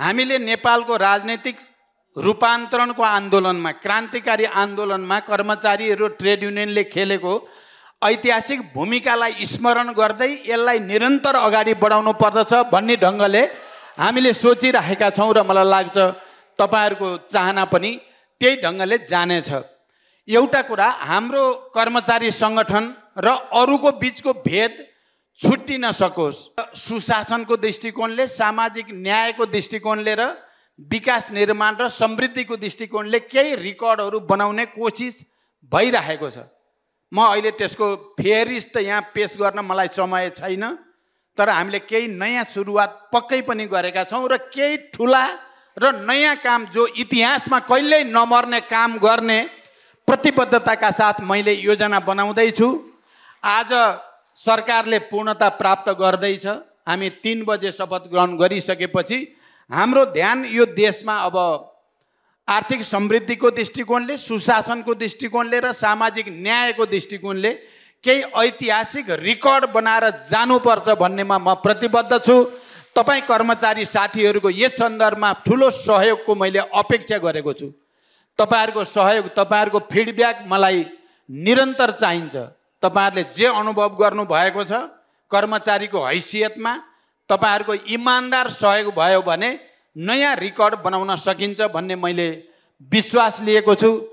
हामीले नेपालको राजनैतिक रूपान्तरणको आन्दोलनमा क्रान्तिकारी आन्दोलनमा कर्मचारीहरू ट्रेड युनियनले खेलेको ऐतिहासिक भूमिकालाई स्मरण गर्दै यसलाई निरन्तर अगाडि बढाउनु पर्दछ भन्ने ढङ्गले हामीले सोचिराखेका छौँ र मलाई लाग्छ तपाईँहरूको चाहना पनि त्यही ढङ्गले जानेछ एउटा कुरा हाम्रो कर्मचारी सङ्गठन र अरूको बिचको भेद छुट्टिन सकोस् सुशासनको दृष्टिकोणले सामाजिक न्यायको दृष्टिकोणले र विकास निर्माण र समृद्धिको दृष्टिकोणले केही रेकर्डहरू बनाउने कोसिस भइरहेको छ म अहिले त्यसको फेरिस त यहाँ पेस गर्न मलाई समय छैन तर हामीले केही नयाँ सुरुवात पक्कै पनि गरेका छौँ र केही ठुला र नयाँ काम जो इतिहासमा कहिल्यै नमर्ने काम गर्ने प्रतिबद्धताका साथ मैले योजना बनाउँदैछु आज सरकारले पूर्णता प्राप्त गर्दैछ हामी तिन बजे शपथ ग्रहण गरिसकेपछि हाम्रो ध्यान यो देशमा अब आर्थिक समृद्धिको दृष्टिकोणले सुशासनको दृष्टिकोणले र सामाजिक न्यायको दृष्टिकोणले केही ऐतिहासिक रेकर्ड बनाएर जानुपर्छ भन्नेमा म प्रतिबद्ध छु तपाईँ कर्मचारी साथीहरूको यस सन्दर्भमा ठुलो सहयोगको मैले अपेक्षा गरेको छु तपाईँहरूको सहयोग तपाईँहरूको फिडब्याक मलाई निरन्तर चाहिन्छ तपाईँहरूले जे अनुभव गर्नुभएको छ कर्मचारीको हैसियतमा तपाईँहरूको इमान्दार सहयोग भयो भने नयाँ रिकर्ड बनाउन सकिन्छ भन्ने मैले विश्वास लिएको छु